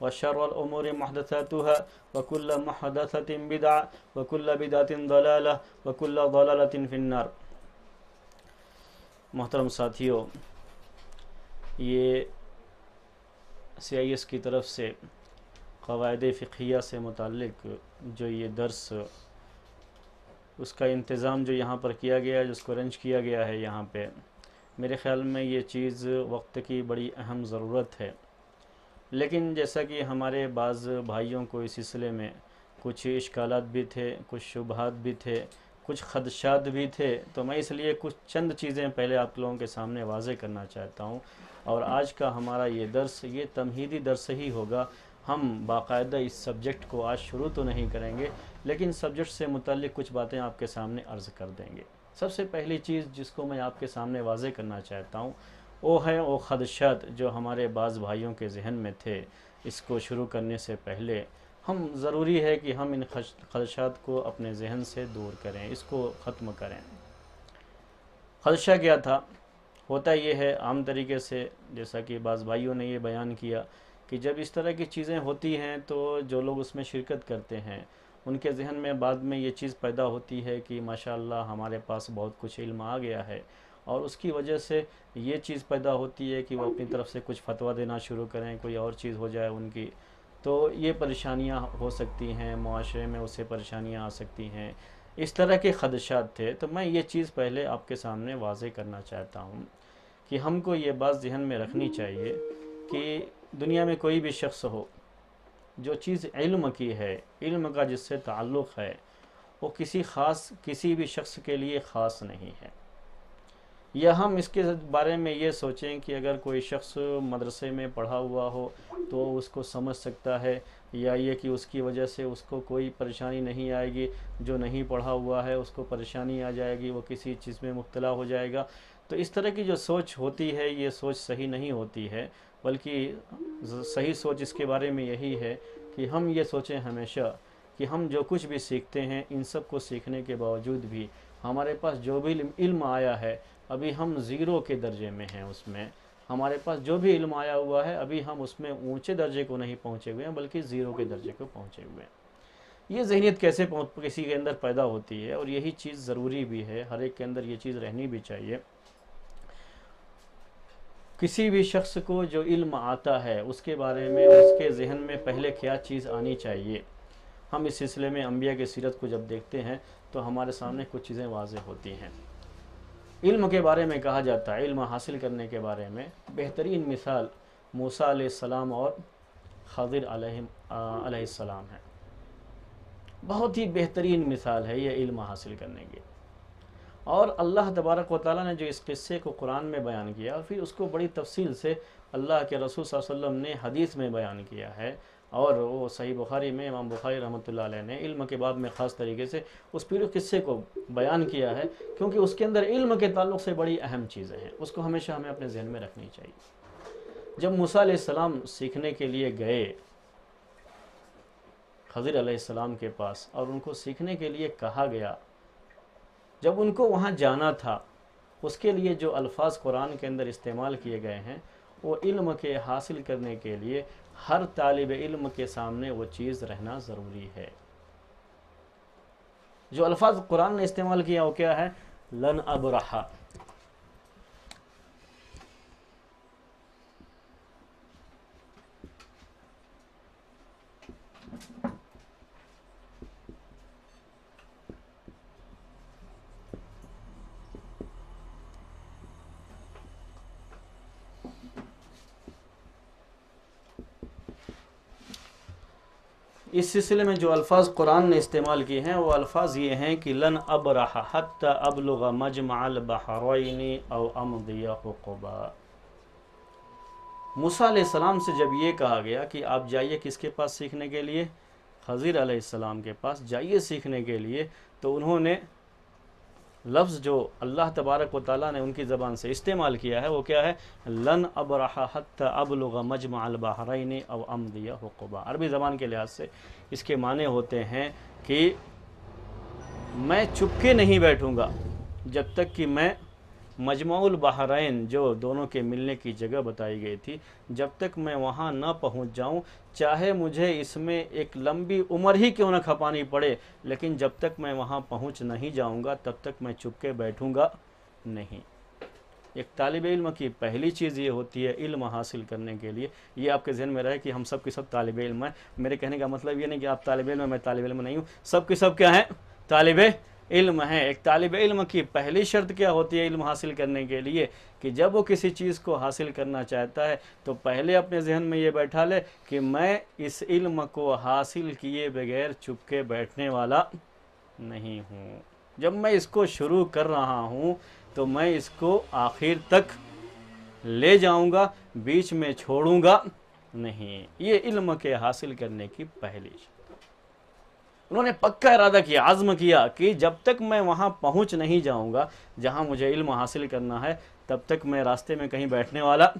وشر الأمور محدثاتها وكل محدثة بدعة وكل بدعة ضلالة وكل ضلالة في النار محترم साथियों ये सी I S की तरफ से कवायद फ़िया से मुतक जो ये दर्स उसका इंतज़ाम जो यहाँ पर किया गया है जिसको अरेंज किया गया है यहाँ पे मेरे ख़्याल में ये चीज़ वक्त की बड़ी अहम ज़रूरत है लेकिन जैसा कि हमारे बाज़ भाइयों को इस सिलसिले में कुछ इश्काल भी थे कुछ शुबहत भी थे कुछ खदशात भी थे तो मैं इसलिए कुछ चंद चीज़ें पहले आप लोगों के सामने वाजे करना चाहता हूँ और आज का हमारा ये दर्स ये तमहीदी दर्स ही होगा हम बाकायदा इस सब्जेक्ट को आज शुरू तो नहीं करेंगे लेकिन सब्जेक्ट से मुतल कुछ बातें आपके सामने अर्ज़ कर देंगे सबसे पहली चीज़ जिसको मैं आपके सामने वाजे करना चाहता हूँ वो हैं वो खदशात जो हमारे बाज़ भाइयों के जहन में थे इसको शुरू करने से पहले हम ज़रूरी है कि हम इन खदशात को अपने जहन से दूर करें इसको ख़त्म करें खदशा क्या था होता ये है आम तरीके से जैसा कि बाज़ भाइयों ने ये बयान किया कि जब इस तरह की चीज़ें होती हैं तो जो लोग उसमें शिरकत करते हैं उनके जहन में बाद में ये चीज़ पैदा होती है कि माशाल्लाह हमारे पास बहुत कुछ इल्म आ गया है और उसकी वजह से ये चीज़ पैदा होती है कि वो अपनी तरफ से कुछ फतवा देना शुरू करें कोई और चीज़ हो जाए उनकी तो ये परेशानियाँ हो सकती हैं माशरे में उससे परेशानियाँ आ सकती हैं इस तरह के खदशात थे तो मैं ये चीज़ पहले आपके सामने वाजे करना चाहता हूँ कि हमको ये बात जहन में रखनी चाहिए कि दुनिया में कोई भी शख्स हो जो चीज़ इल्म की है इल्म का जिससे ताल्लुक़ है वो किसी ख़ास किसी भी शख्स के लिए ख़ास नहीं है या हम इसके बारे में ये सोचें कि अगर कोई शख्स मदरसे में पढ़ा हुआ हो तो उसको समझ सकता है या ये कि उसकी वजह से उसको कोई परेशानी नहीं आएगी जो नहीं पढ़ा हुआ है उसको परेशानी आ जाएगी वो किसी चीज़ में मुबतला हो जाएगा तो इस तरह की जो सोच होती है ये सोच सही नहीं होती है बल्कि सही सोच इसके बारे में यही है कि हम ये सोचें हमेशा कि हम जो कुछ भी सीखते हैं इन सब को सीखने के बावजूद भी हमारे पास जो भी इल्म आया है अभी हम ज़ीरो के दर्जे में हैं उसमें हमारे पास जो भी इल्म आया हुआ है अभी हम उसमें ऊंचे दर्जे को नहीं पहुंचे हुए हैं बल्कि ज़ीरो के दर्जे को पहुंचे हुए हैं ये जहनीत कैसे किसी के अंदर पैदा होती है और यही चीज़ ज़रूरी भी है हर एक के अंदर ये चीज़ रहनी भी चाहिए किसी भी शख्स को जो इल्म आता है उसके बारे में उसके जहन में पहले क्या चीज़ आनी चाहिए हम इस सिलसिले में अम्बिया की सीरत को जब देखते हैं तो हमारे सामने कुछ चीज़ें वाज होती हैं इल्म के बारे में कहा जाता है इल्म हासिल करने के बारे में बेहतरीन मिसाल मूसा सलाम और खजिर अलैहिस्सलाम है बहुत ही बेहतरीन मिसाल है ये इल्म हासिल करने की और अल्लाह तबारक व ताली ने जो इस किस्से को कुरान में बयान किया और फिर उसको बड़ी तफसील से अल्लाह के रसूल वसम ने हदीस में बयान किया है और वो सही बुखारी में इमाम बुखारी रहमत ने इल्म के बाद में ख़ास तरीके से उस पूरे किस्से को बयान किया है क्योंकि उसके अंदर इल्म के ताल्लुक से बड़ी अहम चीज़ें हैं उसको हमेशा हमें अपने जहन में रखनी चाहिए जब मूसा सलाम सीखने के लिए गए हजर सलाम के पास और उनको सीखने के लिए कहा गया जब उनको वहाँ जाना था उसके लिए जो अल्फाज कुरान के अंदर इस्तेमाल किए गए हैं वो इल्म के हासिल करने के लिए हर तालब इल्म के सामने वो चीज़ रहना ज़रूरी है जो अल्फाज कुरान ने इस्तेमाल किया वो क्या है लन अब रहा इस सिलसिले में जो अल्फाज कुरान ने इस्तेमाल किए हैं वो अल्फाज ये हैं कि लन अब रहा हत अब लग मजमाल बहरनी और अमदियाबा मूसा सलाम से जब ये कहा गया कि आप जाइए किसके पास सीखने के लिए खजीर आसमाम के पास जाइए सीखने के लिए तो उन्होंने लफ्ज़ जो अल्लाह तबारक व ताली ने उनकी ज़बान से इस्तेमाल किया है वो क्या है लन अब रहा हत अब लोग मजमा अब अम दिया हकबा अरबी ज़बान के लिहाज से इसके माने होते हैं कि मैं चुपके नहीं बैठूँगा जब तक कि मैं मजमाउल बहरैन जो दोनों के मिलने की जगह बताई गई थी जब तक मैं वहाँ न पहुँच जाऊँ चाहे मुझे इसमें एक लंबी उम्र ही क्यों न खपानी पड़े लेकिन जब तक मैं वहाँ पहुँच नहीं जाऊँगा तब तक मैं चुपके बैठूँगा नहीं एक तालब इल्म की पहली चीज़ ये होती है इल्म हासिल करने के लिए ये आपके जहन में रहे कि हम सब के सब तालब इल्म हैं मेरे कहने का मतलब ये नहीं कि आप तालब इल्म मैं तालब इल्म नहीं हूँ सब के सब क्या हैं तालब इल्म है एक तालब इल्म की पहली शर्त क्या होती है इल्म हासिल करने के लिए कि जब वो किसी चीज़ को हासिल करना चाहता है तो पहले अपने जहन में ये बैठा ले कि मैं इस इल्म को हासिल किए बगैर चुप के बैठने वाला नहीं हूँ जब मैं इसको शुरू कर रहा हूँ तो मैं इसको आखिर तक ले जाऊँगा बीच में छोड़ूंगा नहीं ये इल्म के हासिल करने की पहली उन्होंने पक्का इरादा किया आज़म किया कि जब तक मैं वहाँ पहुँच नहीं जाऊँगा जहाँ मुझे इल्म हासिल करना है तब तक मैं रास्ते में कहीं बैठने वाला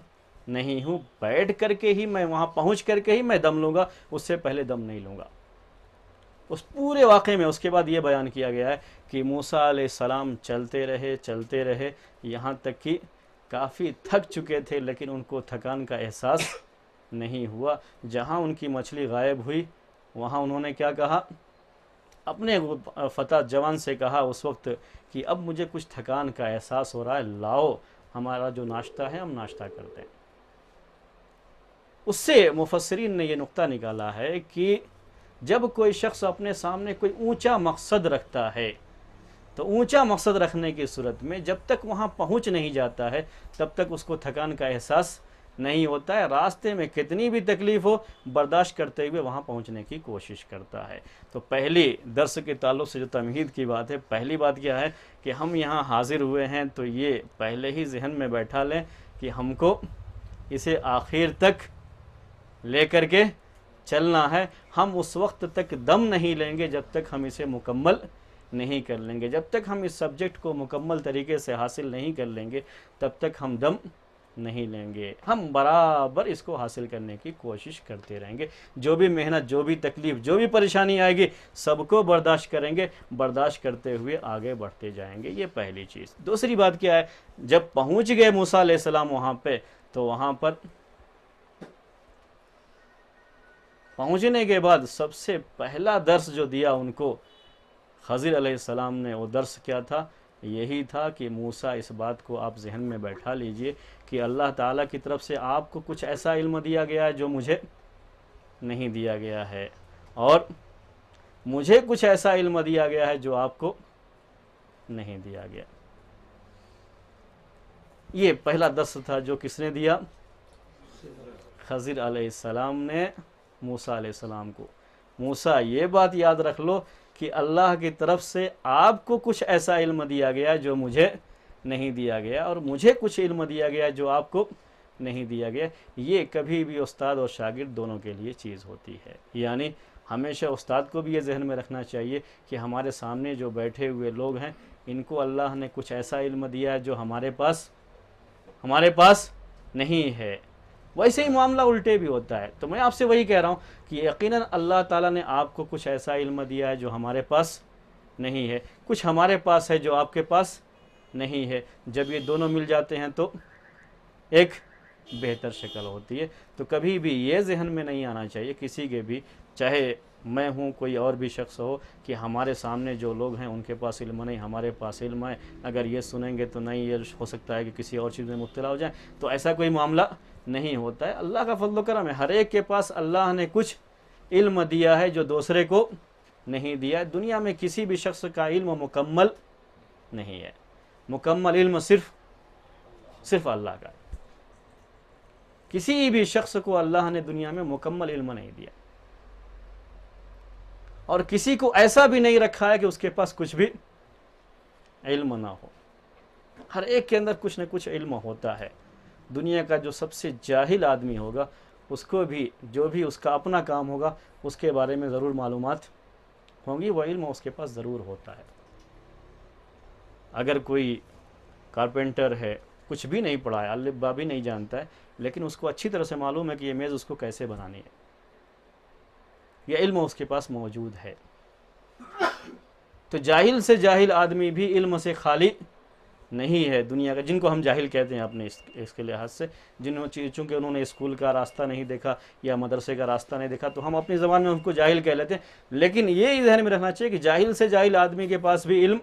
नहीं हूँ बैठ करके ही मैं वहाँ पहुँच करके ही मैं दम लूँगा उससे पहले दम नहीं लूँगा उस पूरे वाक़े में उसके बाद ये बयान किया गया है कि मूसा सलाम चलते रहे चलते रहे यहाँ तक कि काफ़ी थक चुके थे लेकिन उनको थकान का एहसास नहीं हुआ जहाँ उनकी मछली गायब हुई वहाँ उन्होंने क्या कहा अपने फतेह जवान से कहा उस वक्त कि अब मुझे कुछ थकान का एहसास हो रहा है लाओ हमारा जो नाश्ता है हम नाश्ता करते हैं उससे मुफसरीन ने यह नुकता निकाला है कि जब कोई शख्स अपने सामने कोई ऊंचा मकसद रखता है तो ऊंचा मकसद रखने की सूरत में जब तक वहाँ पहुँच नहीं जाता है तब तक उसको थकान का एहसास नहीं होता है रास्ते में कितनी भी तकलीफ हो बर्दाश्त करते हुए वहाँ पहुँचने की कोशिश करता है तो पहली दर्स के ताल्लुक से जो तमहीद की बात है पहली बात क्या है कि हम यहाँ हाजिर हुए हैं तो ये पहले ही जहन में बैठा लें कि हमको इसे आखिर तक ले कर के चलना है हम उस वक्त तक दम नहीं लेंगे जब तक हम इसे मुकम्मल नहीं कर लेंगे जब तक हम इस सब्जेक्ट को मुकम्मल तरीके से हासिल नहीं कर लेंगे तब तक हम दम नहीं लेंगे हम बराबर इसको हासिल करने की कोशिश करते रहेंगे जो भी मेहनत जो भी तकलीफ़ जो भी परेशानी आएगी सबको बर्दाश्त करेंगे बर्दाश्त करते हुए आगे बढ़ते जाएंगे ये पहली चीज़ दूसरी बात क्या है जब पहुंच गए मूसा सलाम वहाँ पे तो वहाँ पर पहुँचने के बाद सबसे पहला दर्श जो दिया उनको खजीर सलाम ने वो दर्श क्या था यही था कि मूसा इस बात को आप जहन में बैठा लीजिए कि अल्लाह ताला की तरफ से आपको कुछ ऐसा इल्म दिया गया है जो मुझे नहीं दिया गया है और मुझे कुछ ऐसा इल्म दिया गया है जो आपको नहीं दिया गया ये पहला दस था जो किसने दिया खज़िर सलाम ने मूसा सलाम को मूसा ये बात याद रख लो कि अल्लाह की तरफ से आपको कुछ ऐसा इल्म दिया गया जो मुझे नहीं दिया गया और मुझे कुछ इल्म दिया गया जो आपको नहीं दिया गया ये कभी भी उस्ताद और शागिर्द दोनों के लिए चीज़ होती है यानी हमेशा उस्ताद को भी ये जहन में रखना चाहिए कि हमारे सामने जो बैठे हुए लोग हैं इनको अल्लाह ने कुछ ऐसा इल्म दिया है जो हमारे पास हमारे पास नहीं है वैसे ही मामला उल्टे भी होता है तो मैं आपसे वही कह रहा हूँ कि यकीनन अल्लाह ताला ने आपको कुछ ऐसा इल्म दिया है जो हमारे पास नहीं है कुछ हमारे पास है जो आपके पास नहीं है जब ये दोनों मिल जाते हैं तो एक बेहतर शक्ल होती है तो कभी भी ये जहन में नहीं आना चाहिए किसी के भी चाहे मैं हूँ कोई और भी शख्स हो कि हमारे सामने जो लोग हैं उनके पास इल्म नहीं हमारे पास इल्म है अगर ये सुनेंगे तो नहीं ये हो सकता है कि किसी और चीज़ में मुबला हो जाए तो ऐसा कोई मामला नहीं होता है अल्लाह का फजल करम है हर एक के पास अल्लाह ने कुछ इल्म दिया है जो दूसरे को नहीं दिया है दुनिया में किसी भी शख्स का इल्म मुकम्मल नहीं है मुकम्मल इल्म सिर्फ सिर्फ अल्लाह का है किसी भी शख्स को अल्लाह ने दुनिया में मुकम्मल इल्म नहीं दिया और किसी को ऐसा भी नहीं रखा है कि उसके पास कुछ भी इल्म ना हो हर एक के अंदर कुछ न कुछ इल्म होता है दुनिया का जो सबसे जाहिल आदमी होगा उसको भी जो भी उसका अपना काम होगा उसके बारे में ज़रूर मालूम होंगी वह इल्म उसके पास ज़रूर होता है अगर कोई कारपेंटर है कुछ भी नहीं पढ़ा है अल्लबा भी नहीं जानता है लेकिन उसको अच्छी तरह से मालूम है कि ये मेज़ उसको कैसे बनानी है यह इल्म उसके पास मौजूद है तो जाहिल से जाहिल आदमी भी इल्म से खाली नहीं है दुनिया का जिनको हम जाहिल कहते हैं अपने इस, इसके लिहाज से जिन चूँकि उन्होंने स्कूल का रास्ता नहीं देखा या मदरसे का रास्ता नहीं देखा तो हम अपनी ज़बान में उनको जाहिल कह लेते हैं लेकिन ये जहन में रखना चाहिए कि जाहिल से जाहिल आदमी के पास भी इल्म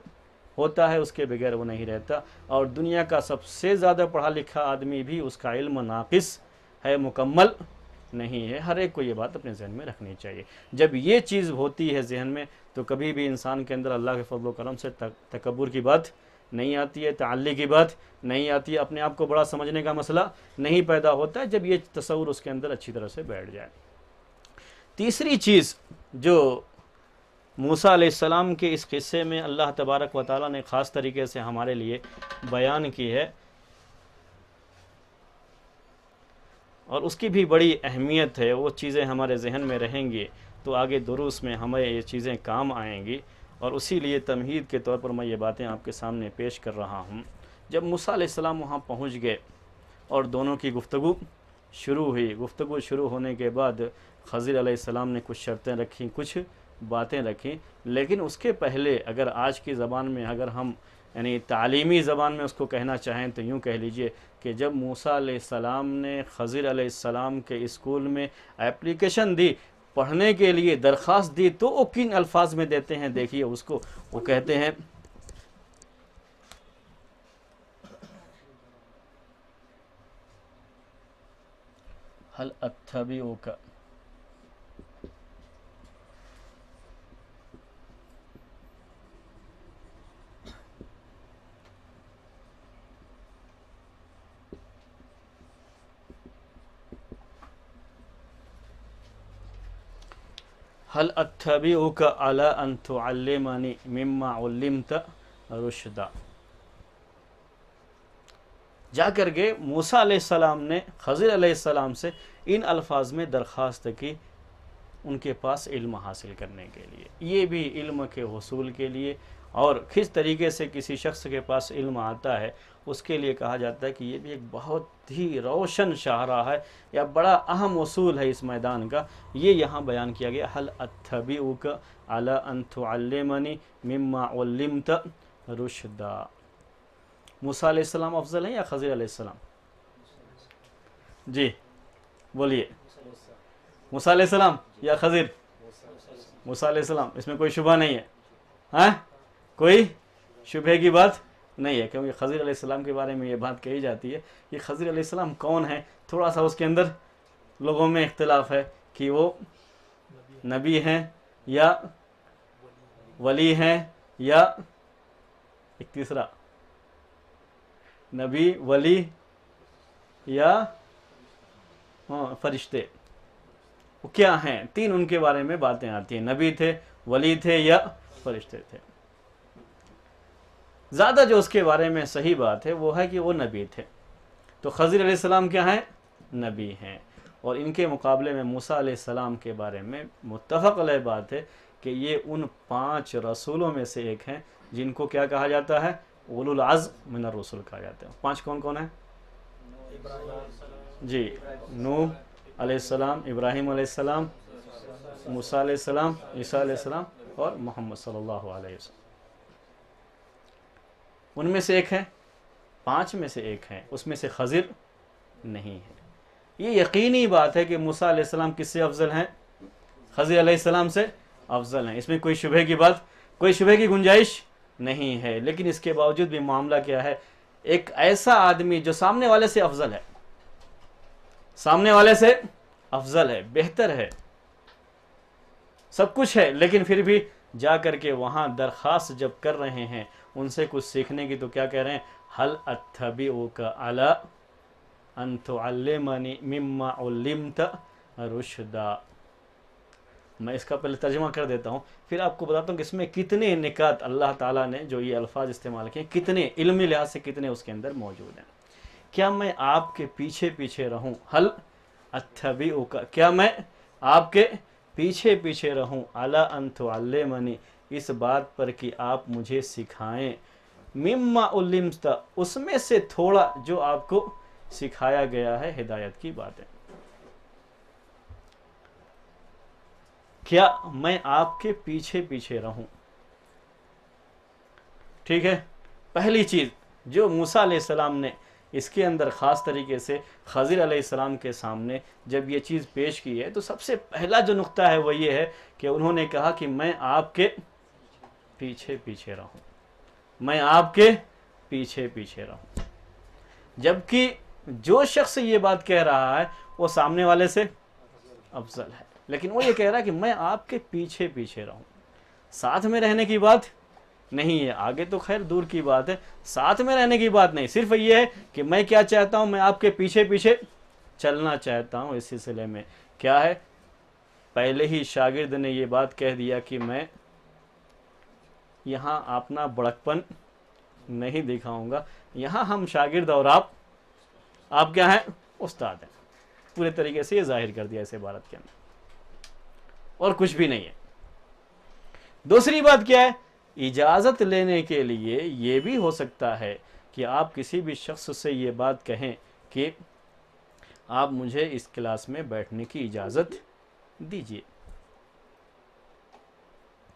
होता है उसके बगैर वो नहीं रहता और दुनिया का सबसे ज़्यादा पढ़ा लिखा आदमी भी उसका इल्म नाकिस है मुकम्मल नहीं है हर एक को ये बात अपने जहन में रखनी चाहिए जब ये चीज़ होती है जहन में तो कभी भी इंसान के अंदर अल्लाह के फजल करम से तकबर की बात नहीं आती है ताली की बात नहीं आती है अपने आप को बड़ा समझने का मसला नहीं पैदा होता है जब ये तस्वूर उसके अंदर अच्छी तरह से बैठ जाए तीसरी चीज़ जो मूसा सलाम के इस किस्से में अल्लाह तबारक व ताली ने ख़ास तरीके से हमारे लिए बयान की है और उसकी भी बड़ी अहमियत है वो चीज़ें हमारे जहन में रहेंगी तो आगे दुरुस्त में हमें ये चीज़ें काम आएंगी और उसी लिए तमहीद के तौर पर मैं ये बातें आपके सामने पेश कर रहा हूँ जब मूसा वहाँ पहुँच गए और दोनों की गुफ्तु शुरू हुई गुफ्तु शुरू होने के बाद खजीर सलाम ने कुछ शर्तें रखी कुछ बातें रखी लेकिन उसके पहले अगर आज की ज़बान में अगर हम यानी तालीमी ज़बान में उसको कहना चाहें तो यूँ कह लीजिए कि जब मूसा सलाम ने खजीर सलाम के स्कूल में एप्लीकेशन दी पढ़ने के लिए दरख्वास्त दी तो वो किन अल्फाज में देते हैं देखिए उसको वो कहते हैं हल अथबी का हल अत्थबिउक अला अन तुअल्लिमनी मिम्मा उल्लिमत रुशदा जा करके मूसा सलाम ने खज़र सलाम से इन अल्फाज में दरख्वास्त की उनके पास इल्म हासिल करने के लिए ये भी इल्म के हसूल के लिए और किस तरीके से किसी शख्स के पास इल्म आता है उसके लिए कहा जाता है कि ये भी एक बहुत ही रोशन शाहरा है या बड़ा अहम असूल है इस मैदान का ये यहाँ बयान किया गया हल अथबी उक अला अनतमनी रुशदा मूसम अफजल हैं या खज़ीर सलाम जी बोलिए मूसा या खज़ीर मूसा इसमें कोई शुभा नहीं है हैं हाँ? कोई शुबे की बात नहीं है क्योंकि खजीर आसमाम के बारे में ये बात कही जाती है कि खजीर आसमाम कौन है थोड़ा सा उसके अंदर लोगों में इख्तलाफ है कि वो नबी हैं या वली हैं या एक तीसरा नबी वली या हाँ, फरिश्ते क्या हैं तीन उनके बारे में बातें आती हैं नबी थे वली थे या फरिश्ते थे ज़्यादा जो उसके बारे में सही बात है वो है कि वो नबी थे तो खजीर आसमाम क्या हैं नबी हैं और इनके मुकाबले में मूसा सलाम के बारे में अल बात है कि ये उन पांच रसूलों में से एक हैं जिनको क्या कहा जाता है उलुलाज मिन रसूल कहा जाता है पांच कौन कौन है जी नूह सलाम इब्राहिम सलाम मूसा सलाम ईसा सलाम और मोहम्मद सल्लल्लाहु अलैहि वसल्लम उनमें से एक है पांच में से एक है उसमें से खजिर नहीं है ये यकीनी बात है कि मूसा अलैहिस्सलाम किससे अफजल हैं खजिर अलैहिस्सलाम से अफजल हैं इसमें कोई शुबह की बात कोई शुबह की गुंजाइश नहीं है लेकिन इसके बावजूद भी मामला क्या है एक ऐसा आदमी जो सामने वाले से अफजल है सामने वाले से अफजल है बेहतर है सब कुछ है लेकिन फिर भी जा करके वहां दरख्वास्त जब कर रहे हैं उनसे कुछ सीखने की तो क्या कह रहे हैं हल अथबी ओ अला रुशदा मैं इसका पहले तर्जमा कर देता हूँ फिर आपको बताता हूँ कि इसमें कितने निकात अल्लाह ताला ने जो ये अल्फाज इस्तेमाल किए कितने इल्मी लिहाज से कितने उसके अंदर मौजूद हैं क्या मैं आपके पीछे पीछे रहूँ हल अथबी क्या मैं आपके पीछे पीछे रहूँ अला मनी इस बात पर कि आप मुझे सिखाएं मिम्मा उलिमता उसमें से थोड़ा जो आपको सिखाया गया है हिदायत की बात है क्या मैं आपके पीछे पीछे रहूं ठीक है पहली चीज़ जो मूसा सलाम ने इसके अंदर ख़ास तरीके से खज़िर अलैहिस्सलाम के सामने जब ये चीज़ पेश की है तो सबसे पहला जो नुक्ता है वो ये है कि उन्होंने कहा कि मैं आपके पीछे पीछे रहूं मैं आपके पीछे पीछे रहूं जबकि जो शख्स ये बात कह रहा है वो सामने वाले से अफजल है लेकिन वो ये कह रहा है कि मैं आपके पीछे पीछे रहूं साथ में रहने की बात नहीं है आगे तो खैर दूर की बात है साथ में रहने की बात नहीं सिर्फ ये है कि मैं क्या चाहता हूँ मैं आपके पीछे पीछे चलना चाहता हूँ इस सिलसिले में क्या है पहले ही शागिर्द ने ये बात कह दिया कि मैं यहाँ अपना बड़कपन नहीं दिखाऊंगा यहाँ हम शागिर्द और आप आप क्या हैं उस्ताद हैं पूरे तरीके से ये जाहिर कर दिया इसे भारत के अंदर और कुछ भी नहीं है दूसरी बात क्या है इजाज़त लेने के लिए ये भी हो सकता है कि आप किसी भी शख्स से ये बात कहें कि आप मुझे इस क्लास में बैठने की इजाज़त दीजिए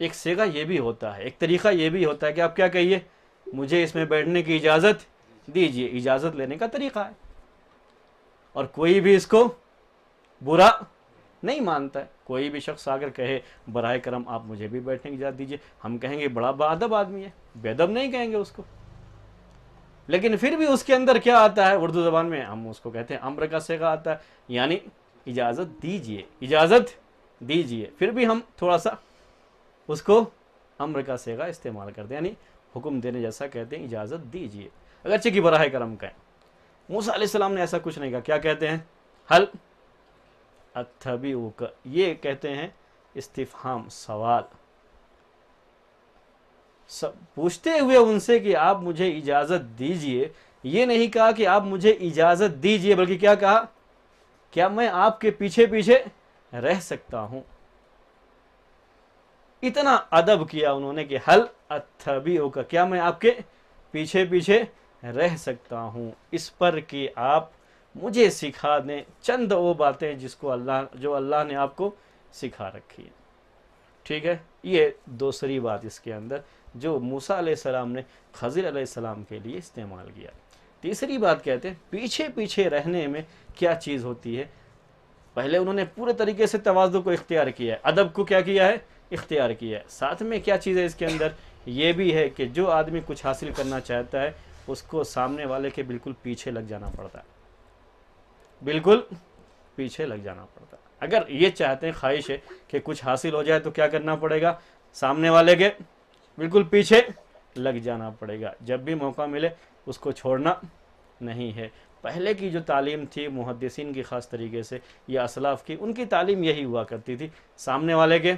एक सेगा ये भी होता है एक तरीक़ा ये भी होता है कि आप क्या कहिए मुझे इसमें बैठने की इजाज़त दीजिए इजाज़त लेने का तरीक़ा है और कोई भी इसको बुरा नहीं मानता है कोई भी शख्स आकर कहे बर करम आप मुझे भी बैठने की इजाज़त दीजिए हम कहेंगे बड़ा बदब आदमी है बेदब नहीं कहेंगे उसको लेकिन फिर भी उसके अंदर क्या आता है उर्दू ज़बान में हम उसको कहते हैं अम्र का सेगा आता है यानी इजाज़त दीजिए इजाज़त दीजिए फिर भी हम थोड़ा सा उसको अम्र का सेगा इस्तेमाल करते हैं यानी हुक्म देने जैसा कहते हैं इजाज़त दीजिए अगरचे की बरह करम कहें मूसा सलाम ने ऐसा कुछ नहीं कहा क्या कहते हैं हल अथबी ये कहते हैं इस्तीफ़ाम सवाल सब पूछते हुए उनसे कि आप मुझे इजाज़त दीजिए ये नहीं कहा कि आप मुझे इजाज़त दीजिए बल्कि क्या कहा क्या मैं आपके पीछे पीछे रह सकता हूँ इतना अदब किया उन्होंने कि हल अथबी का क्या मैं आपके पीछे पीछे रह सकता हूँ इस पर कि आप मुझे सिखा दें चंद वो बातें जिसको अल्लाह जो अल्लाह ने आपको सिखा रखी है ठीक है ये दूसरी बात इसके अंदर जो मूसा सलाम ने खज़िर सलाम के लिए इस्तेमाल किया तीसरी बात कहते हैं पीछे पीछे रहने में क्या चीज़ होती है पहले उन्होंने पूरे तरीके से तोज़ु को इख्तियार किया है अदब को क्या किया है इख्तियार की है साथ में क्या चीज़ है इसके अंदर ये भी है कि जो आदमी कुछ हासिल करना चाहता है उसको सामने वाले के बिल्कुल पीछे लग जाना पड़ता है बिल्कुल पीछे लग जाना पड़ता है अगर ये चाहते हैं ख्वाहिश है कि कुछ हासिल हो जाए तो क्या करना पड़ेगा सामने वाले के बिल्कुल पीछे लग जाना पड़ेगा जब भी मौका मिले उसको छोड़ना नहीं है पहले की जो तालीम थी मुहदसिन की ख़ास तरीके से या असलाफ की उनकी तालीम यही हुआ करती थी सामने वाले के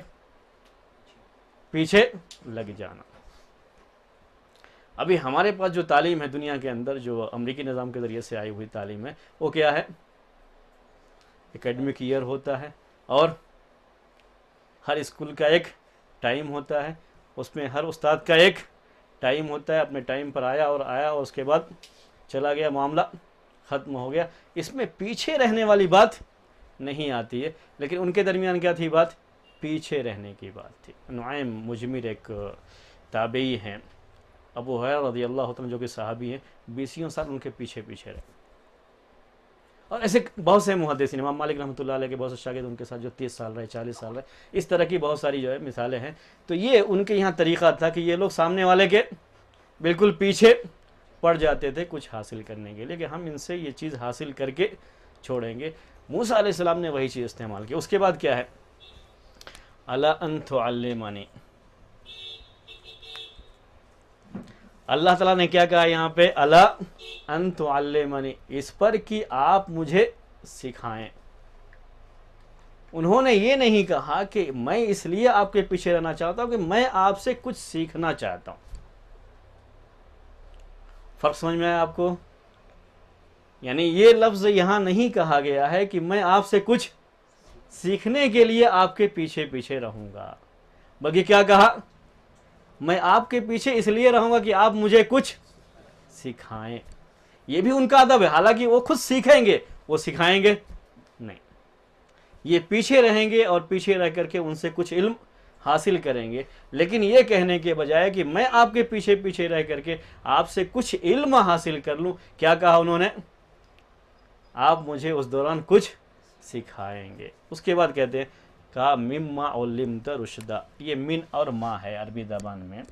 पीछे लग जाना अभी हमारे पास जो तालीम है दुनिया के अंदर जो अमरीकी निज़ाम के ज़रिए से आई हुई तालीम है वो क्या है एकेडमिक ईयर होता है और हर स्कूल का एक टाइम होता है उसमें हर उस्ताद का एक टाइम होता है अपने टाइम पर आया और आया और उसके बाद चला गया मामला ख़त्म हो गया इसमें पीछे रहने वाली बात नहीं आती है लेकिन उनके दरमियान क्या थी बात पीछे रहने की बात थी नुआम मुजमिर एक ताबई हैं अबू है अल्लाह जो कि साहबी हैं बीसियों साल उनके पीछे पीछे रहे और ऐसे बहुत से मुहदसिन इमाम मालिक रहमत के बहुत से शागिद उनके साथ जो तीस साल रहे चालीस साल रहे इस तरह की बहुत सारी जो है मिसालें हैं तो ये उनके यहाँ तरीक़ा था कि ये लोग सामने वाले के बिल्कुल पीछे पड़ जाते थे कुछ हासिल करने के लिए कि हम इनसे ये चीज़ हासिल करके छोड़ेंगे मूसा ने वही चीज़ इस्तेमाल की उसके बाद क्या है अला अल्लाह तला ने क्या कहा यहाँ पे अला अनतमनी इस पर कि आप मुझे सिखाएं उन्होंने ये नहीं कहा कि मैं इसलिए आपके पीछे रहना चाहता हूं कि मैं आपसे कुछ सीखना चाहता हूं फ़र्क समझ में आया आपको यानी ये लफ्ज़ यहां नहीं कहा गया है कि मैं आपसे कुछ सीखने के लिए आपके पीछे पीछे रहूंगा बल्कि क्या कहा मैं आपके पीछे इसलिए रहूंगा कि आप मुझे कुछ सिखाएं ये भी उनका अदब है हालांकि वो खुद सीखेंगे वो सिखाएंगे नहीं ये पीछे रहेंगे और पीछे रह करके उनसे कुछ इल्म हासिल करेंगे लेकिन ये कहने के बजाय कि मैं आपके पीछे पीछे रह करके आपसे कुछ इल्म हासिल कर लूं क्या कहा उन्होंने आप मुझे उस दौरान कुछ सिखाएंगे उसके बाद कहते हैं का मिम माँ और लिम त रुशदा ये मिन और माँ है अरबी जबान में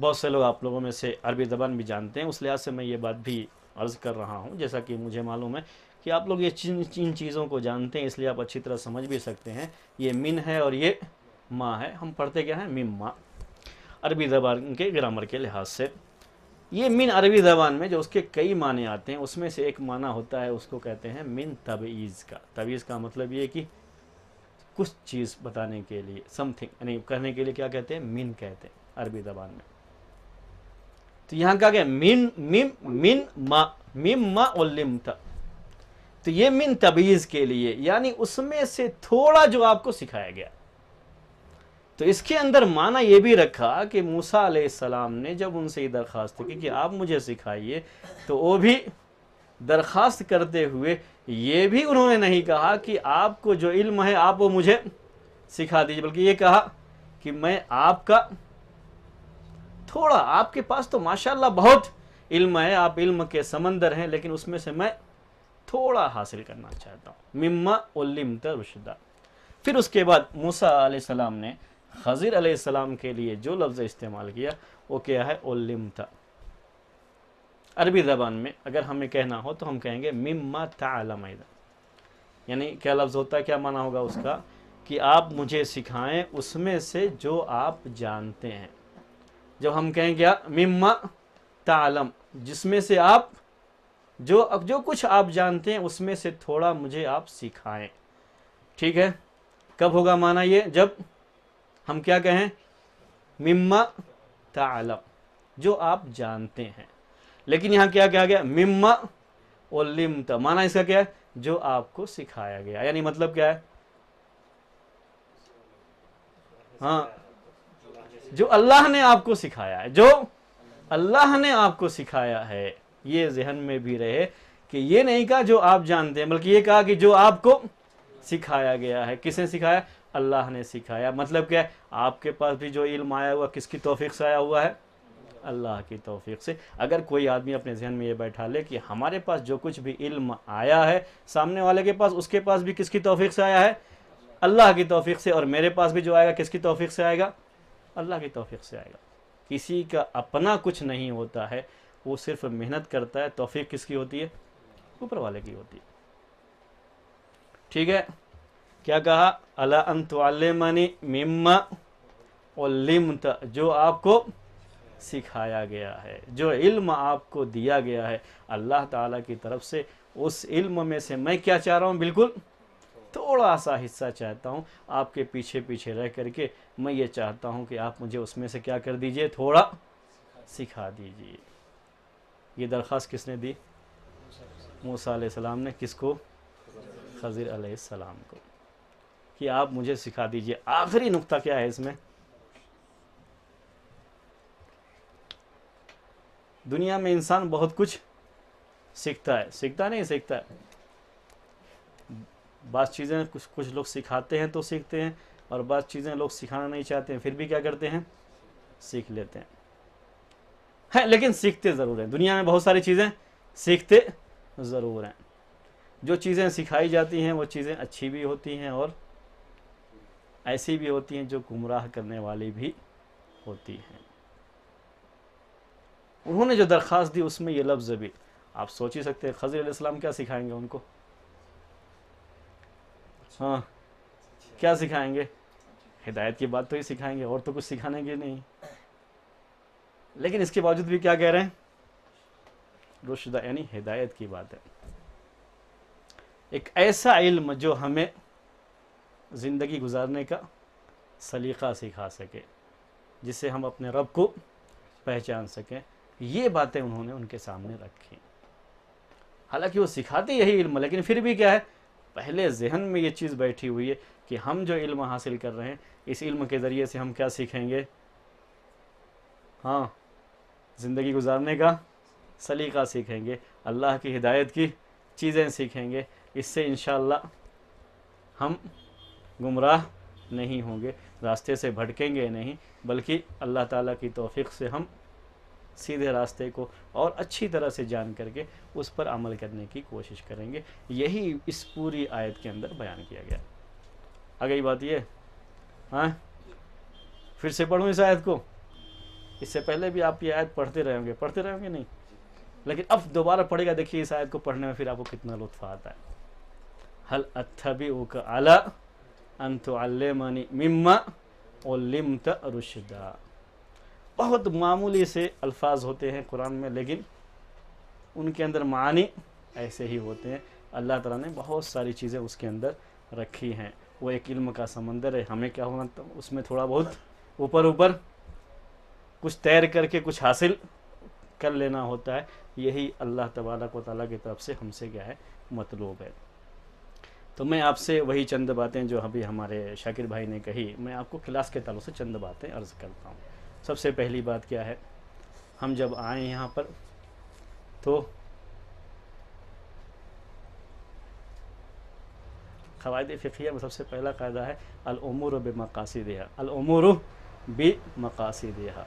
बहुत से लोग आप लोगों में से अरबी जबान भी जानते हैं उस लिहाज से मैं ये बात भी अर्ज़ कर रहा हूँ जैसा कि मुझे मालूम है कि आप लोग ये चीन चीन चीज़ों को जानते हैं इसलिए आप अच्छी तरह समझ भी सकते हैं ये मिन है और ये माँ है हम पढ़ते क्या हैं मिम माँ अरबी जबान के ग्रामर के लिहाज से ये मिन अरबी जबान में जो उसके कई माने आते हैं उसमें से एक माना होता है उसको कहते हैं मिन तबीज़ का तबीज़ का मतलब ये कि कुछ चीज़ बताने के लिए समथिंग यानी कहने के लिए क्या कहते हैं मिन कहते हैं अरबी जबान में तो यहाँ क्या क्या मिन मिम मिन मा मिम मा उलिम तो ये मिन तबीज़ के लिए यानी उसमें से थोड़ा जो आपको सिखाया गया तो इसके अंदर माना यह भी रखा कि मूसा सलाम ने जब उनसे ये दरख्वास्त की कि आप मुझे सिखाइए तो वो भी दरख्वास्त करते हुए ये भी उन्होंने नहीं कहा कि आपको जो इल्म है आप वो मुझे सिखा दीजिए बल्कि ये कहा कि मैं आपका थोड़ा आपके पास तो माशाल्लाह बहुत इल्म है आप इल्म के समंदर हैं लेकिन उसमें से मैं थोड़ा हासिल करना चाहता हूँ मिम्मा उल्लिम रुशदा फिर उसके बाद मूसा सलाम ने खज़ीर अलैहिस्सलाम के लिए जो लफ्ज़ इस्तेमाल किया वो क्या है ओलिम था अरबी ज़बान में अगर हमें कहना हो तो हम कहेंगे मिम्मा तालम यानी क्या लफ्ज़ होता है क्या माना होगा उसका कि आप मुझे सिखाएं उसमें से जो आप जानते हैं जब हम कहें क्या मिम्मा तालम जिसमें से आप जो अब जो कुछ आप जानते हैं उसमें से थोड़ा मुझे आप सिखाएं ठीक है कब होगा माना ये जब हम क्या कहें मिम्मा तालम जो आप जानते हैं लेकिन यहां क्या क्या गया मिम्मा और लिमता माना इसका क्या है जो आपको सिखाया गया यानी मतलब क्या है हाँ जो अल्लाह ने आपको सिखाया है जो अल्लाह ने आपको सिखाया है ये जहन में भी रहे कि ये नहीं कहा जो आप जानते हैं बल्कि ये कहा कि जो आपको सिखाया गया है किसने सिखाया अल्लाह ने सिखाया मतलब क्या आपके पास भी जो इल्म आया हुआ किसकी तोफ़ी से आया हुआ है अल्लाह की तोफ़ी से अगर कोई आदमी अपने जहन में ये बैठा ले कि हमारे पास जो कुछ भी इल्म आया है सामने वाले के पास उसके पास भी किसकी तोफ़ी से आया है अल्लाह की तोफ़ी से और मेरे पास भी जो आएगा किसकी तोफ़ी से आएगा अल्लाह की तोफ़ी से आएगा किसी का अपना कुछ नहीं होता है वो सिर्फ मेहनत करता है तोफ़ी किसकी होती है ऊपर वाले की होती है ठीक है क्या कहा अला अंतवालमनी मिम्मा उलिमत जो आपको सिखाया गया है जो इल्म आपको दिया गया है अल्लाह ताला की तरफ से उस इल्म में से मैं क्या चाह रहा हूँ बिल्कुल थोड़ा सा हिस्सा चाहता हूँ आपके पीछे पीछे रह करके मैं ये चाहता हूँ कि आप मुझे उसमें से क्या कर दीजिए थोड़ा सिखा दीजिए ये दरख्वास्त किसने दी मूसा सलाम ने किसको खज़िर सलाम को कि आप मुझे सिखा दीजिए आखिरी नुक्ता क्या है इसमें दुनिया में इंसान बहुत कुछ सीखता है सीखता नहीं सीखता है बात चीज़ें कुछ कुछ लोग सिखाते हैं तो सीखते हैं और बात चीज़ें लोग सिखाना नहीं चाहते हैं फिर भी क्या करते हैं सीख लेते हैं है लेकिन सीखते ज़रूर हैं दुनिया में बहुत सारी चीज़ें सीखते ज़रूर हैं जो चीज़ें सिखाई जाती हैं वो चीज़ें अच्छी भी होती हैं और ऐसी भी होती हैं जो गुमराह करने वाली भी होती हैं उन्होंने जो दरख्वास्त दी उसमें ये लफ्ज़ भी आप सोच ही सकते हैं खजर अलैहिस्सलाम क्या सिखाएंगे उनको हाँ क्या सिखाएंगे हिदायत की बात तो ही सिखाएंगे और तो कुछ सिखाने के नहीं लेकिन इसके बावजूद भी क्या कह रहे हैं रुशदा यानी हिदायत की बात है एक ऐसा इल्म जो हमें ज़िंदगी गुजारने का सलीक़ा सिखा सके जिससे हम अपने रब को पहचान सकें ये बातें उन्होंने उनके सामने रखी हालांकि वो सिखाते यही इल्म लेकिन फिर भी क्या है पहले जहन में ये चीज़ बैठी हुई है कि हम जो इल्म हासिल कर रहे हैं इस इल्म के ज़रिए से हम क्या सीखेंगे हाँ ज़िंदगी गुजारने का सलीका सीखेंगे अल्लाह की हिदायत की चीज़ें सीखेंगे इससे इन हम गुमराह नहीं होंगे रास्ते से भटकेंगे नहीं बल्कि अल्लाह ताला की तौफीक से हम सीधे रास्ते को और अच्छी तरह से जान करके उस पर अमल करने की कोशिश करेंगे यही इस पूरी आयत के अंदर बयान किया गया आ गई बात ये हाँ फिर से पढ़ूँ इस आयत को इससे पहले भी आप ये आयत पढ़ते रहे होंगे पढ़ते रहेंगे नहीं लेकिन अब दोबारा पढ़ेगा देखिए इस आयत को पढ़ने में फिर आपको कितना लुत्फ आता है हल अथबी का आला अन तुल्लमनी मम्मा उलिमत रुशदा बहुत मामूली से अल्फाज होते हैं कुरान में लेकिन उनके अंदर मानी ऐसे ही होते हैं अल्लाह ताला ने बहुत सारी चीज़ें उसके अंदर रखी हैं वो एक इल्म का समंदर है हमें क्या होना तो उसमें थोड़ा बहुत ऊपर ऊपर कुछ तैर करके कुछ हासिल कर लेना होता है यही अल्लाह तबारक व ताली की तरफ से हमसे क्या है मतलूब है तो मैं आपसे वही चंद बातें जो अभी हमारे शाकिर भाई ने कही मैं आपको क्लास के तलों से चंद बातें अर्ज़ करता हूँ सबसे पहली बात क्या है हम जब आए यहाँ पर तो खवायद फ़िया में सबसे पहला कायदा है अलमूर देहा अलमूर बे देहा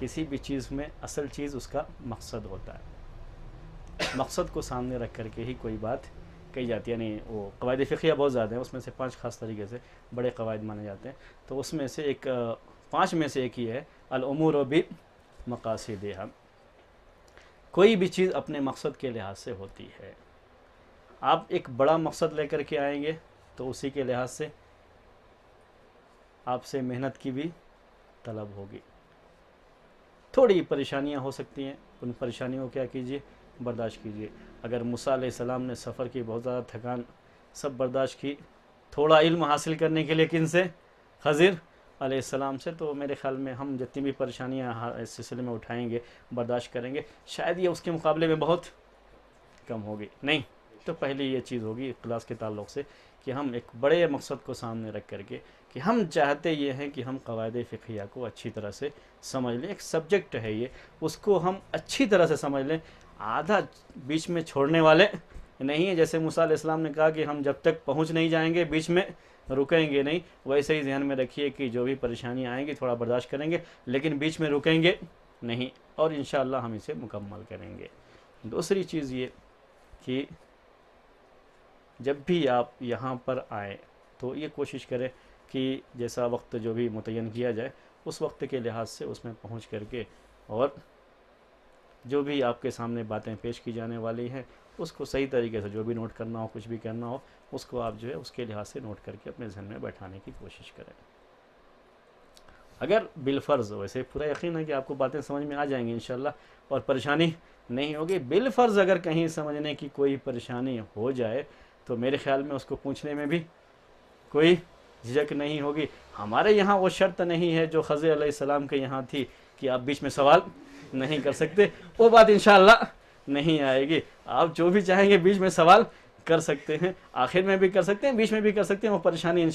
किसी भी चीज़ में असल चीज़ उसका मकसद होता है मकसद को सामने रख कर के ही कोई बात कही जाती है यानी वो कवायद फ़िकिया बहुत ज़्यादा हैं उसमें से पाँच खास तरीके से बड़े कवायद माने जाते हैं तो उसमें से एक पाँच में से एक ही है अलमूर भी मकासद हम कोई भी चीज़ अपने मकसद के लिहाज से होती है आप एक बड़ा मकसद लेकर के आएंगे तो उसी के लिहाज से आपसे मेहनत की भी तलब होगी थोड़ी परेशानियाँ हो सकती हैं उन परेशानियों को क्या कीजिए बर्दाश्त कीजिए अगर मूसा ने सफ़र की बहुत ज़्यादा थकान सब बर्दाश्त की थोड़ा इल्म हासिल करने के लिए किन से खज़िर सलाम से तो मेरे ख्याल में हम जितनी भी परेशानियाँ इस सिलसिले में उठाएंगे बर्दाश्त करेंगे शायद ये उसके मुकाबले में बहुत कम होगी नहीं तो पहले ये चीज़ होगी इखलास के ताल्लुक से कि हम एक बड़े मकसद को सामने रख करके कि हम चाहते ये हैं कि हम कवायद फ़िकिया को अच्छी तरह से समझ लें एक सब्जेक्ट है ये उसको हम अच्छी तरह से समझ लें आधा बीच में छोड़ने वाले नहीं है जैसे मूसा इस्लाम ने कहा कि हम जब तक पहुंच नहीं जाएंगे बीच में रुकेंगे नहीं वैसे ही ध्यान में रखिए कि जो भी परेशानी आएंगी थोड़ा बर्दाश्त करेंगे लेकिन बीच में रुकेंगे नहीं और इन हम इसे मुकम्मल करेंगे दूसरी चीज़ ये कि जब भी आप यहाँ पर आए तो ये कोशिश करें कि जैसा वक्त जो भी मुतिन किया जाए उस वक्त के लिहाज से उसमें पहुँच करके और जो भी आपके सामने बातें पेश की जाने वाली हैं उसको सही तरीके से जो भी नोट करना हो कुछ भी करना हो उसको आप जो है उसके लिहाज से नोट करके अपने जहन में बैठाने की कोशिश करें अगर बिलफर्ज वैसे पूरा यकीन है कि आपको बातें समझ में आ जाएंगी इन और परेशानी नहीं होगी बिलफर्ज अगर कहीं समझने की कोई परेशानी हो जाए तो मेरे ख्याल में उसको पूछने में भी कोई झिझक नहीं होगी हमारे यहाँ वो शर्त नहीं है जो खज़र सलाम के यहाँ थी कि आप बीच में सवाल नहीं कर सकते वो बात इन नहीं आएगी आप जो भी चाहेंगे बीच में सवाल कर सकते हैं आखिर में भी कर सकते हैं बीच में भी कर सकते हैं वो परेशानी इन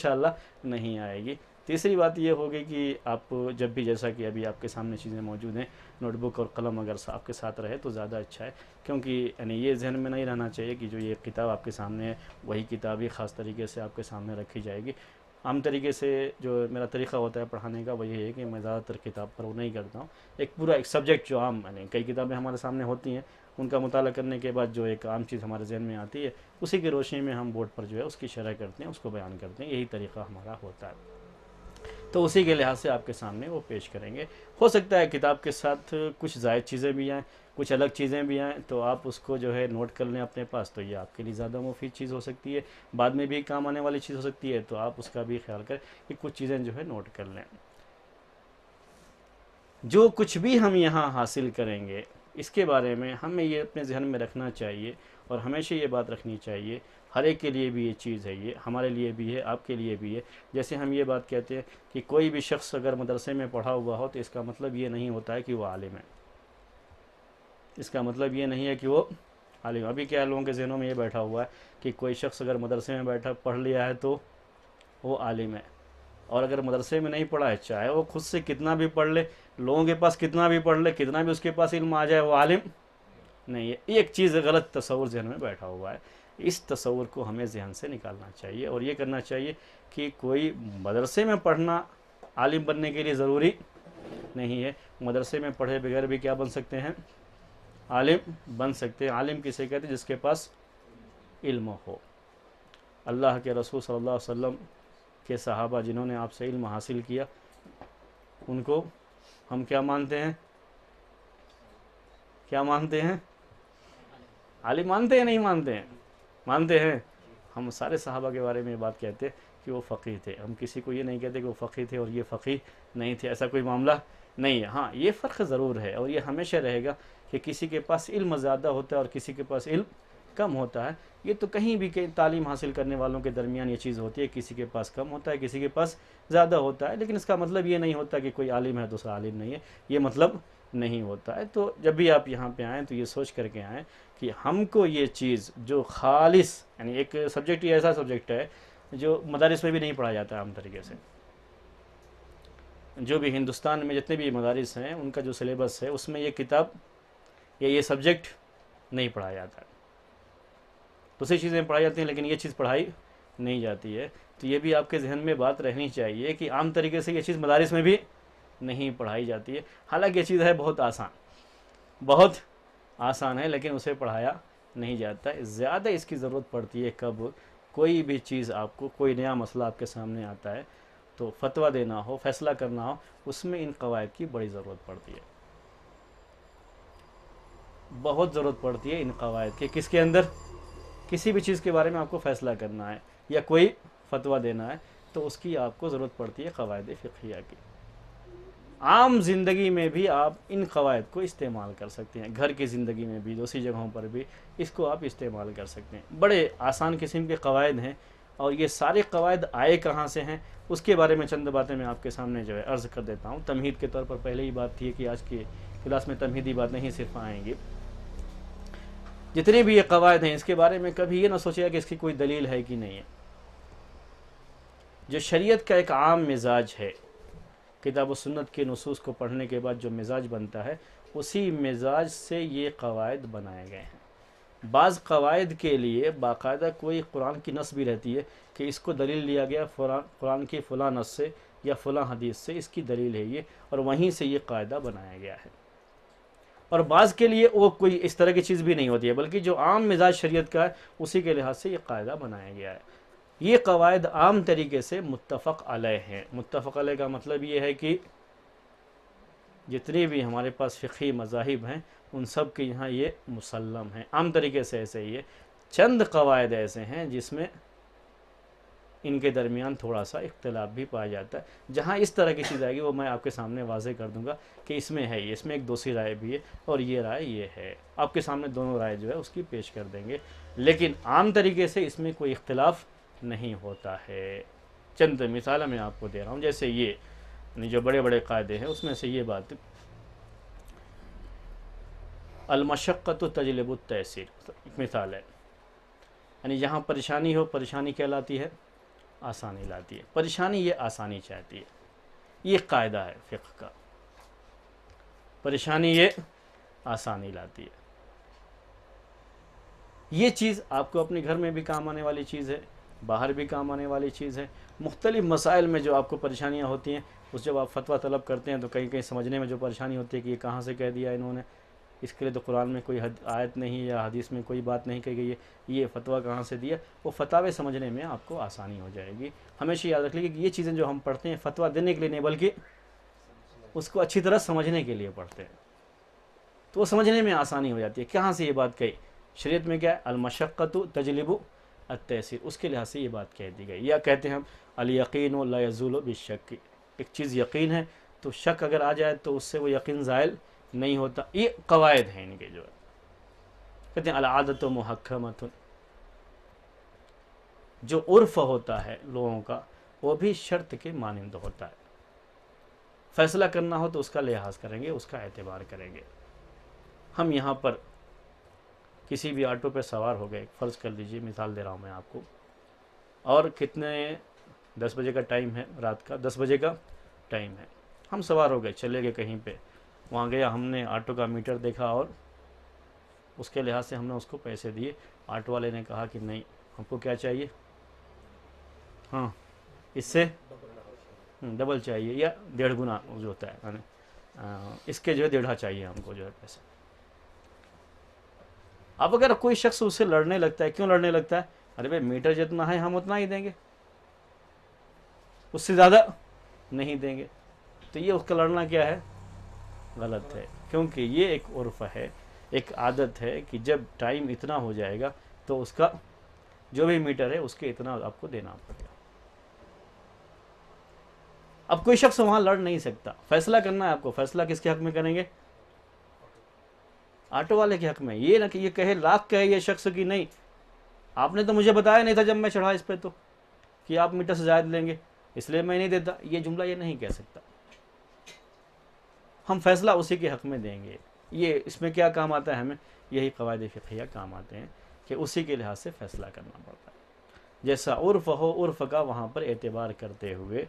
नहीं आएगी तीसरी बात ये होगी कि आप जब भी जैसा कि अभी आपके सामने चीज़ें मौजूद हैं नोटबुक और कलम अगर आपके साथ रहे तो ज़्यादा अच्छा है क्योंकि यानी ये जहन में नहीं रहना चाहिए कि जो ये किताब आपके सामने है वही किताब ही ख़ास तरीके से आपके सामने रखी जाएगी आम तरीके से जो मेरा तरीका होता है पढ़ाने का वो ये है कि मैं ज़्यादातर किताब पर वो नहीं करता हूँ एक पूरा एक सब्जेक्ट जो आम मैंने कई किताबें हमारे सामने होती हैं उनका मुताल करने के बाद जो एक आम चीज़ हमारे जहन में आती है उसी की रोशनी में हम बोर्ड पर जो है उसकी शरह करते हैं उसको बयान करते हैं यही तरीका हमारा होता है तो उसी के लिहाज से आपके सामने वो पेश करेंगे हो सकता है किताब के साथ कुछ जायद चीज़ें भी आएँ कुछ अलग चीज़ें भी हैं तो आप उसको जो है नोट कर लें अपने पास तो ये आपके लिए ज़्यादा मुफीद चीज़ हो सकती है बाद में भी काम आने वाली चीज़ हो सकती है तो आप उसका भी ख्याल करें कि कुछ चीज़ें जो है नोट कर लें जो कुछ भी हम यहाँ हासिल करेंगे इसके बारे में हमें ये अपने जहन में रखना चाहिए और हमेशा ये बात रखनी चाहिए हर एक के लिए भी ये चीज़ है ये हमारे लिए भी है आपके लिए भी है जैसे हम ये बात कहते हैं कि कोई भी शख्स अगर मदरसे में पढ़ा हुआ हो तो इसका मतलब ये नहीं होता है कि वो आलिम है इसका मतलब ये नहीं है कि वो आलिम अभी क्या लोगों के जहनों में ये बैठा हुआ है कि कोई शख्स अगर मदरसे में बैठा पढ़ लिया है तो वो आलिम है और अगर मदरसे में नहीं पढ़ा है चाहे वो खुद से कितना भी पढ़ ले लोगों के पास कितना भी पढ़ ले कितना भी उसके पास इल्म आ जाए वो आलिम नहीं है एक चीज़ गलत तस्वूर जहन में बैठा हुआ है इस तस्वूर को हमें जहन से निकालना चाहिए और ये करना चाहिए कि कोई मदरसे में पढ़ना आलिम बनने के लिए ज़रूरी नहीं है मदरसे में पढ़े बगैर भी क्या बन सकते हैं आलिम बन सकते हैं आलिम किसे कहते हैं जिसके पास इल्म हो अल्लाह के रसूल सल्लल्लाहु अलैहि वसल्लम के सहाबा जिन्होंने आपसे इल्म हासिल किया उनको हम क्या मानते हैं क्या मानते हैं आलिम मानते हैं नहीं मानते हैं मानते हैं हम सारे साहबा के बारे में बात कहते हैं कि वो फ़कीह थे हम किसी को ये नहीं कहते कि वो फ़कीह थे और ये फ़कीह नहीं थे ऐसा कोई मामला नहीं है हाँ ये फ़र्क ज़रूर है और ये हमेशा रहेगा कि किसी के पास इल्म ज़्यादा होता है और किसी के पास इल्म कम होता है ये तो कहीं भी कहीं तालीम हासिल करने वालों के दरमियान ये चीज़ होती है किसी के पास कम होता है किसी के पास ज़्यादा होता है लेकिन इसका मतलब ये नहीं होता कि कोई आलिम है दूसरा आलिम नहीं है ये मतलब नहीं होता है तो जब भी आप यहाँ पे आएँ तो ये सोच करके आएँ कि हमको ये चीज़ जो खालिस यानी एक सब्जेक्ट ही ऐसा सब्जेक्ट है जो मदारस में भी नहीं पढ़ाया जाता आम तरीके से जो भी हिंदुस्तान में जितने भी मदारस हैं उनका जो सिलेबस है उसमें ये किताब या ये सब्जेक्ट नहीं पढ़ाया जाता दूसरी तो चीज़ें पढ़ाई जाती हैं लेकिन ये चीज़ पढ़ाई नहीं जाती है तो ये भी आपके जहन में बात रहनी चाहिए कि आम तरीके से ये चीज़ मदारस में भी नहीं पढ़ाई जाती है हालांकि ये चीज़ है बहुत आसान बहुत आसान है लेकिन उसे पढ़ाया नहीं जाता ज़्यादा इसकी ज़रूरत पड़ती है कब कोई भी चीज़ आपको कोई नया मसला आपके सामने आता है तो फतवा देना हो फैसला करना हो उसमें इन कवायद की बड़ी ज़रूरत पड़ती है बहुत ज़रूरत पड़ती है इन कवायद के किसके अंदर किसी भी चीज़ के बारे में आपको फ़ैसला करना है या कोई फतवा देना है तो उसकी आपको ज़रूरत पड़ती है कवायद फ़िकिया की आम ज़िंदगी में भी आप इन कवायद को इस्तेमाल कर सकते हैं घर की ज़िंदगी में भी दूसरी जगहों पर भी इसको आप इस्तेमाल कर सकते हैं बड़े आसान किस्म के कवायद हैं और ये सारे कवायद आए कहाँ से हैं उसके बारे में चंद बातें मैं आपके सामने जो है अर्ज़ कर देता हूँ तमहीद के तौर पर पहले ही बात थी कि आज की क्लास में तमहीदी बातें ही सिर्फ आएँगी जितने भी ये कवायद हैं इसके बारे में कभी ये ना सोचेगा कि इसकी कोई दलील है कि नहीं है जो शरीयत का एक आम मिजाज है किताब सुन्नत के नसूस को पढ़ने के बाद जो मिजाज बनता है उसी मिजाज से ये कवायद बनाए गए हैं बाज़ कवायद के लिए बाकायदा कोई कुरान की नस भी रहती है कि इसको दलील लिया गया कुरान के फ़लाँ नस से या फ़लाँ हदीस से इसकी दलील है ये और वहीं से ये कायदा बनाया गया है और बाज़ के लिए वो कोई इस तरह की चीज़ भी नहीं होती है बल्कि जो आम मिजाज शरीयत का है उसी के लिहाज से ये कायदा बनाया गया है ये कवायद आम तरीके से मुतफ़ अलय हैं मुतफ़ अलय का मतलब ये है कि जितने भी हमारे पास फ़ी मजाहिब हैं उन सब के यहाँ ये मुसलम हैं आम तरीके से ऐसे ही है चंद कवायद ऐसे हैं जिसमें इनके दरमियान थोड़ा सा इख्तलाफ भी पाया जाता है जहाँ इस तरह की चीज़ आएगी वो मैं आपके सामने वाजे कर दूँगा कि इसमें है ये इसमें एक दूसरी राय भी है और ये राय ये है आपके सामने दोनों राय जो है उसकी पेश कर देंगे लेकिन आम तरीके से इसमें कोई इख्तलाफ नहीं होता है चंद मिसाल मैं आपको दे रहा हूँ जैसे ये जो बड़े बड़े कायदे हैं उसमें से ये बात अलमशक्क़त तजलब तहसीर एक मिसाल है यानी जहाँ परेशानी हो परेशानी कहलाती है आसानी लाती है परेशानी ये आसानी चाहती है ये कायदा है फ़िक का परेशानी ये आसानी लाती है ये चीज़ आपको अपने घर में भी काम आने वाली चीज़ है बाहर भी काम आने वाली चीज़ है मुख्तलिफ़ मसाइल में जो आपको परेशानियाँ होती हैं उस जब आप फतवा तलब करते हैं तो कहीं कहीं समझने में जो परेशानी होती है कि ये कहाँ से कह दिया इन्होंने इसके लिए तो कुरान में कोई हद आयत नहीं या हदीस में कोई बात नहीं कही गई है ये फतवा कहाँ से दिया वो फतावे समझने में आपको आसानी हो जाएगी हमेशा याद रख लीजिए कि ये चीज़ें जो हम पढ़ते हैं फतवा देने के लिए नहीं बल्कि उसको अच्छी तरह समझने के लिए पढ़ते हैं तो वो समझने में आसानी हो जाती है कहाँ से ये बात कही शरीत में क्या है अलमशक्क़त तजलिबू तहसीर उसके लिहाज से ये बात कह दी गई या कहते हैं हम अलयकीन लाजुल बिशक एक चीज़ यकीन है तो शक अगर आ जाए तो उससे वो यकीन ज़ायल नहीं होता ये कवायद हैं इनके जो है कहते हैं अलादत महकमत जो उर्फ होता है लोगों का वो भी शर्त के मानंद होता है फैसला करना हो तो उसका लिहाज करेंगे उसका एतबार करेंगे हम यहाँ पर किसी भी ऑटो पर सवार हो गए फ़र्ज़ कर लीजिए मिसाल दे रहा हूँ मैं आपको और कितने दस बजे का टाइम है रात का दस बजे का टाइम है हम सवार हो गए चले गए कहीं पर वहाँ गया हमने ऑटो का मीटर देखा और उसके लिहाज से हमने उसको पैसे दिए ऑटो वाले ने कहा कि नहीं हमको क्या चाहिए हाँ इससे हम्म, डबल चाहिए या डेढ़ गुना जो होता है आ, इसके जो है डेढ़ा चाहिए हमको जो है पैसे अब अगर कोई शख्स उससे लड़ने लगता है क्यों लड़ने लगता है अरे भाई मीटर जितना है हम उतना ही देंगे उससे ज़्यादा नहीं देंगे तो ये उसका लड़ना क्या है गलत है क्योंकि ये एक उर्फ है एक आदत है कि जब टाइम इतना हो जाएगा तो उसका जो भी मीटर है उसके इतना आपको देना पड़ेगा अब कोई शख्स वहाँ लड़ नहीं सकता फैसला करना है आपको फैसला किसके हक में करेंगे ऑटो वाले के हक में ये ना कि ये कहे लाख कहे ये शख्स की नहीं आपने तो मुझे बताया नहीं था जब मैं चढ़ा इस पर तो कि आप मीटर से जायद लेंगे इसलिए मैं नहीं देता ये जुमला ये नहीं कह सकता हम फैसला उसी के हक़ में देंगे ये इसमें क्या काम आता है हमें यही कवायद फ़िया काम आते हैं कि उसी के लिहाज से फ़ैसला करना पड़ता है जैसा उर्फ़ हो उर्फ़ का वहाँ पर एतबार करते हुए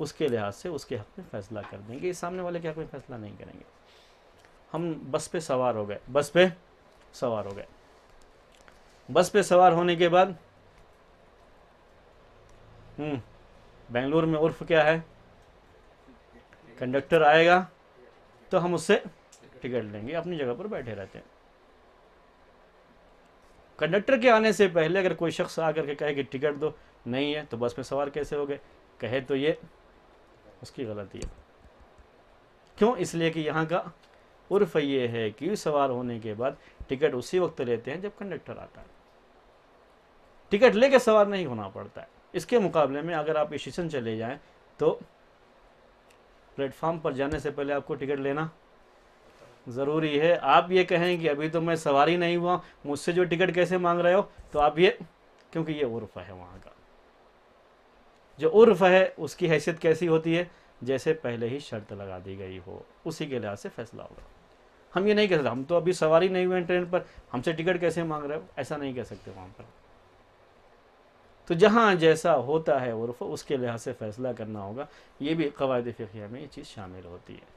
उसके लिहाज से उसके हक़ में फ़ैसला कर देंगे सामने वाले के हक़ में फ़ैसला नहीं करेंगे हम बस पे सवार हो गए बस पे सवार हो गए बस पे सवार होने के बाद हम्म, बेंगलुरु में उर्फ क्या है कंडक्टर आएगा तो हम उससे टिकट लेंगे अपनी जगह पर बैठे रहते हैं कंडक्टर के आने से पहले अगर कोई शख्स आकर के कहे कि टिकट दो नहीं है तो बस में सवार कैसे हो गए कहे तो ये उसकी गलती है क्यों इसलिए कि यहाँ का उर्फ ये है कि सवार होने के बाद टिकट उसी वक्त लेते हैं जब कंडक्टर आता है टिकट लेके सवार नहीं होना पड़ता है इसके मुकाबले में अगर आप स्टेशन चले जाएं तो प्लेटफॉर्म पर जाने से पहले आपको टिकट लेना ज़रूरी है आप ये कहें कि अभी तो मैं सवारी नहीं हुआ मुझसे जो टिकट कैसे मांग रहे हो तो आप ये क्योंकि ये उर्फ है वहाँ का जो उर्फ है उसकी हैसियत कैसी होती है जैसे पहले ही शर्त लगा दी गई हो उसी के लिहाज से फैसला होगा हम ये नहीं कह सकते हम तो अभी सवारी नहीं हुए हैं ट्रेन पर हमसे टिकट कैसे मांग रहे हो ऐसा नहीं कह सकते वहाँ पर तो जहाँ जैसा होता है उर्फ उसके लिहाज से फ़ैसला करना होगा ये भी कवायद फ़िया में ये चीज़ शामिल होती है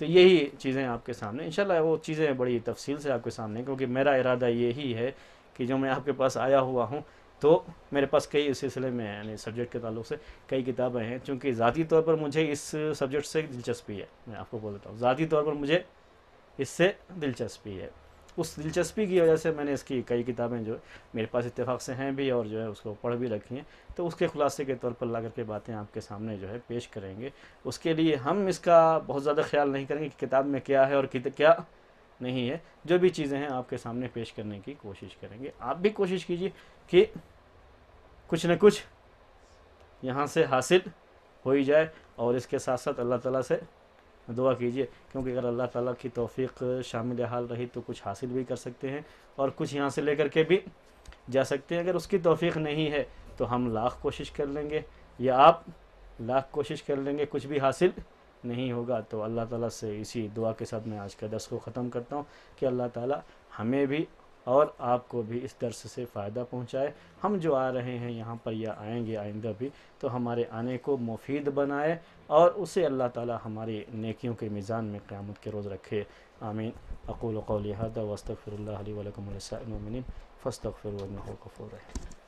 तो यही चीज़ें आपके सामने इन वो चीज़ें बड़ी तफसील से आपके सामने क्योंकि मेरा इरादा यही है कि जो मैं आपके पास आया हुआ हूँ तो मेरे पास कई इस सिलसिले में यानी सब्जेक्ट के ताल्लुक से कई किताबें हैं चूँकि ज़ाती तौर पर मुझे इस सब्जेक्ट से दिलचस्पी है मैं आपको बोलता हूँ ज़ाती तौर पर मुझे इससे दिलचस्पी है उस दिलचस्पी की वजह से मैंने इसकी कई किताबें जो मेरे पास इतफाक़ से हैं भी और जो है उसको पढ़ भी रखी हैं तो उसके खुलासे के तौर पर ला करके बातें आपके सामने जो है पेश करेंगे उसके लिए हम इसका बहुत ज़्यादा ख्याल नहीं करेंगे कि किताब में क्या है और क्या नहीं है जो भी चीज़ें हैं आपके सामने पेश करने की कोशिश करेंगे आप भी कोशिश कीजिए कि कुछ न कुछ यहाँ से हासिल हो ही जाए और इसके साथ साथ अल्लाह ताला से दुआ कीजिए क्योंकि अगर अल्लाह ताला की तौफीक शामिल हाल रही तो कुछ हासिल भी कर सकते हैं और कुछ यहाँ से लेकर के भी जा सकते हैं अगर उसकी तौफीक नहीं है तो हम लाख कोशिश कर लेंगे या आप लाख कोशिश कर लेंगे कुछ भी हासिल नहीं होगा तो अल्लाह ताला से इसी दुआ के साथ मैं आज का दस को ख़त्म करता हूँ कि अल्लाह ताला हमें भी और आपको भी इस दर्स से फ़ायदा पहुंचाए हम जो आ रहे हैं यहाँ पर या आएंगे आइंदा भी तो हमारे आने को मुफीद बनाए और उसे अल्लाह ताला हमारी नेकियों के मिज़ान में क़्यामत के रोज़ रखे आमीन अकूल कौलिहादा वस्तफ़िर वलकमिन फ़स्तफ़िर